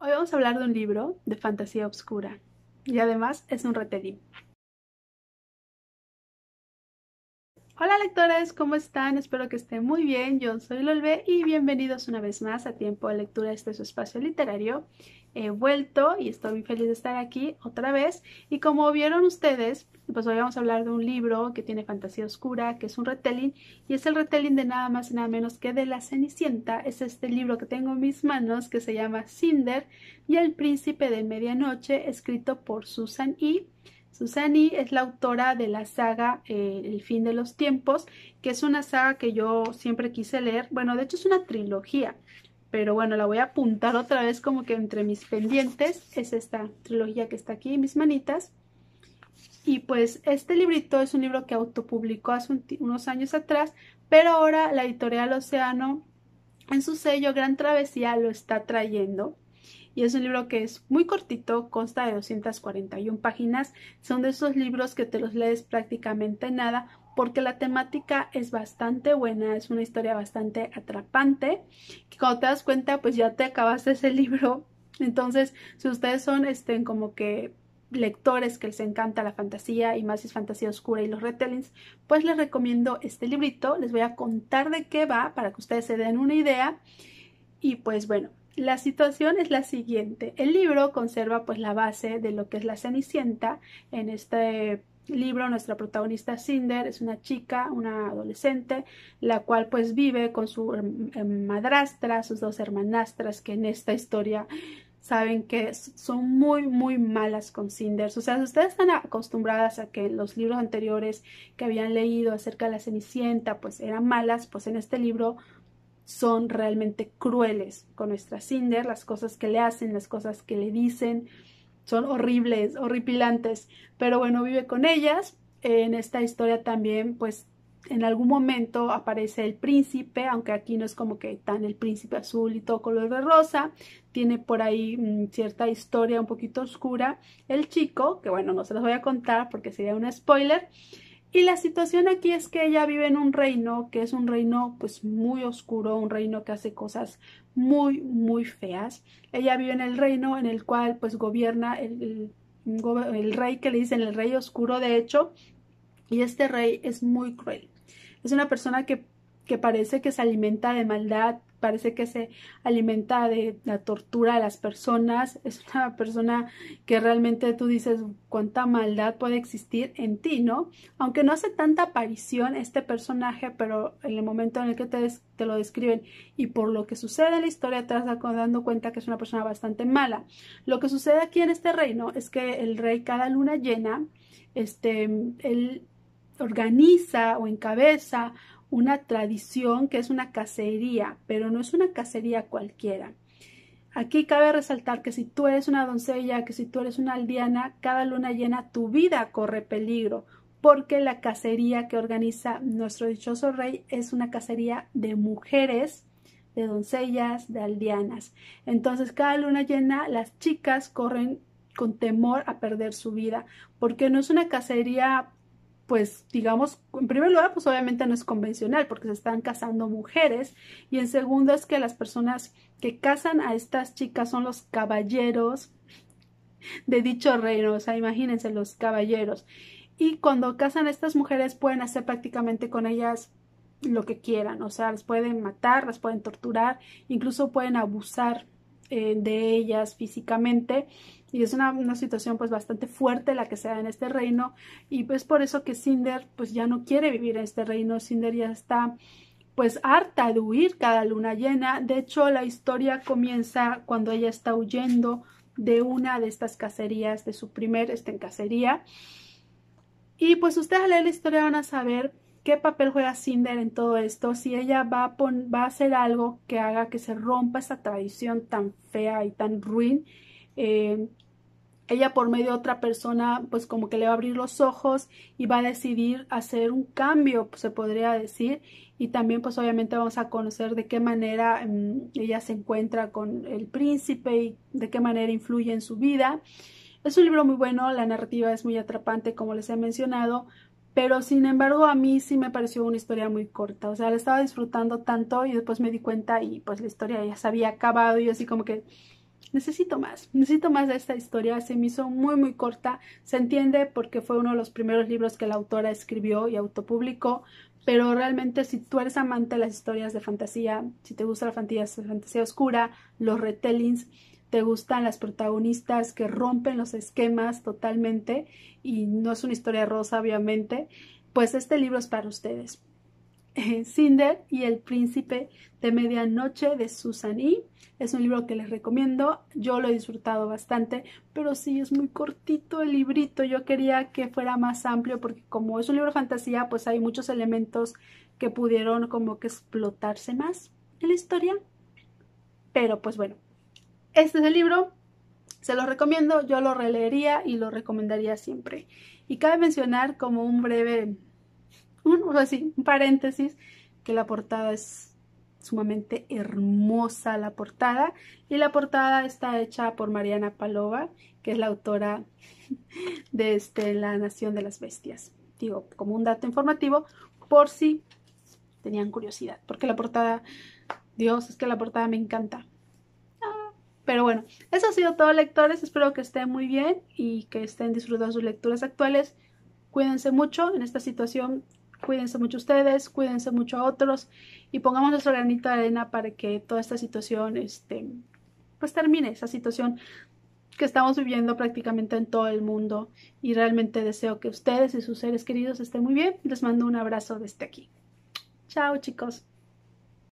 Hoy vamos a hablar de un libro de fantasía oscura y además es un retelling. Hola lectores, ¿cómo están? Espero que estén muy bien. Yo soy Lolbe y bienvenidos una vez más a Tiempo de Lectura, este es su espacio literario. He vuelto y estoy muy feliz de estar aquí otra vez. Y como vieron ustedes, pues hoy vamos a hablar de un libro que tiene fantasía oscura, que es un retelling, y es el retelling de nada más y nada menos que de La Cenicienta. Es este libro que tengo en mis manos que se llama Cinder y El Príncipe de Medianoche, escrito por Susan E. Susani es la autora de la saga eh, El fin de los tiempos, que es una saga que yo siempre quise leer. Bueno, de hecho es una trilogía, pero bueno, la voy a apuntar otra vez como que entre mis pendientes. Es esta trilogía que está aquí en mis manitas. Y pues este librito es un libro que autopublicó hace unos años atrás, pero ahora la editorial Océano en su sello Gran Travesía lo está trayendo y es un libro que es muy cortito, consta de 241 páginas, son de esos libros que te los lees prácticamente nada porque la temática es bastante buena, es una historia bastante atrapante, que cuando te das cuenta pues ya te acabaste ese libro, entonces si ustedes son este, como que lectores que les encanta la fantasía y más si es fantasía oscura y los retellings, pues les recomiendo este librito, les voy a contar de qué va para que ustedes se den una idea y pues bueno, la situación es la siguiente. El libro conserva pues la base de lo que es la Cenicienta. En este libro nuestra protagonista Cinder es una chica, una adolescente, la cual pues vive con su em, madrastra, sus dos hermanastras que en esta historia saben que son muy, muy malas con Cinder. O sea, si ustedes están acostumbradas a que los libros anteriores que habían leído acerca de la Cenicienta, pues eran malas, pues en este libro son realmente crueles con nuestra Cinder, las cosas que le hacen, las cosas que le dicen, son horribles, horripilantes, pero bueno, vive con ellas. En esta historia también, pues, en algún momento aparece el príncipe, aunque aquí no es como que tan el príncipe azul y todo color de rosa, tiene por ahí mm, cierta historia un poquito oscura. El chico, que bueno, no se los voy a contar porque sería un spoiler, y la situación aquí es que ella vive en un reino que es un reino pues muy oscuro, un reino que hace cosas muy, muy feas. Ella vive en el reino en el cual pues gobierna el, rey que le dicen el rey oscuro de hecho. Y este rey es muy cruel. Es una persona que, que parece que se alimenta de maldad, parece que se alimenta de la tortura a las personas, es una persona que realmente tú dices cuánta maldad puede existir en ti, ¿no? Aunque no hace tanta aparición este personaje, pero en el momento en el que te, te lo describen y por lo que sucede en la historia te vas dando cuenta que es una persona bastante mala. Lo que sucede aquí en este reino es que el rey cada luna llena, este, él organiza o encabeza una tradición que es una cacería, pero no es una cacería cualquiera. Aquí cabe resaltar que si tú eres una doncella, que si tú eres una aldeana, cada luna llena tu vida corre peligro, porque la cacería que organiza nuestro dichoso rey es una cacería de mujeres, de doncellas, de aldeanas. Entonces, cada luna llena, las chicas corren con temor a perder su vida, porque no es una cacería pues digamos, en primer lugar, pues obviamente no es convencional porque se están casando mujeres y en segundo es que las personas que casan a estas chicas son los caballeros de dicho reino, o sea, imagínense los caballeros. Y cuando casan a estas mujeres pueden hacer prácticamente con ellas lo que quieran, o sea, las pueden matar, las pueden torturar, incluso pueden abusar eh, de ellas físicamente y es una, situación pues bastante fuerte la que se da en este reino y pues por eso que Cinder pues ya no quiere vivir en este reino, Cinder ya está pues harta de huir cada luna llena, de hecho la historia comienza cuando ella está huyendo de una de estas cacerías, de su primer este, en cacería y pues ustedes al leer la historia van a saber ¿Qué papel juega Cinder en todo esto? Si ella va a, hacer algo que haga que se rompa esa tradición tan fea y tan ruin. Eh, ella por medio de otra persona pues como que le va a abrir los ojos y va a decidir hacer un cambio se podría decir y también pues obviamente vamos a conocer de qué manera mm, ella se encuentra con el príncipe y de qué manera influye en su vida es un libro muy bueno la narrativa es muy atrapante como les he mencionado pero sin embargo, a mí sí me pareció una historia muy corta. O sea, la estaba disfrutando tanto y después me di cuenta y pues la historia ya se había acabado y así como que necesito más, necesito más de esta historia. Se me hizo muy, muy corta. Se entiende porque fue uno de los primeros libros que la autora escribió y autopublicó. Pero realmente si tú eres amante de las historias de fantasía, si te gusta la fantasía, la fantasía oscura, los retellings, te gustan las protagonistas que rompen los esquemas totalmente y no es una historia rosa obviamente, pues este libro es para ustedes. Eh, Cinder y el príncipe de medianoche de Susan E. Es un libro que les recomiendo, yo lo he disfrutado bastante, pero sí es muy cortito el librito, yo quería que fuera más amplio porque como es un libro de fantasía, pues hay muchos elementos que pudieron como que explotarse más en la historia. Pero pues bueno, este es el libro, se lo recomiendo, yo lo releería y lo recomendaría siempre. Y cabe mencionar como un breve, un, paréntesis, que la portada es sumamente hermosa la portada y la portada está hecha por Mariana Palova que es la autora de este, La Nación de las Bestias digo como un dato informativo por si tenían curiosidad porque la portada Dios es que la portada me encanta pero bueno, eso ha sido todo lectores, espero que estén muy bien y que estén disfrutando sus lecturas actuales. Cuídense mucho en esta situación, cuídense mucho ustedes, cuídense mucho a otros y pongamos nuestro granito de arena para que toda esta situación, este, pues termine esa situación que estamos viviendo prácticamente en todo el mundo y realmente deseo que ustedes y sus seres queridos estén muy bien. Les mando un abrazo desde aquí. Chao chicos.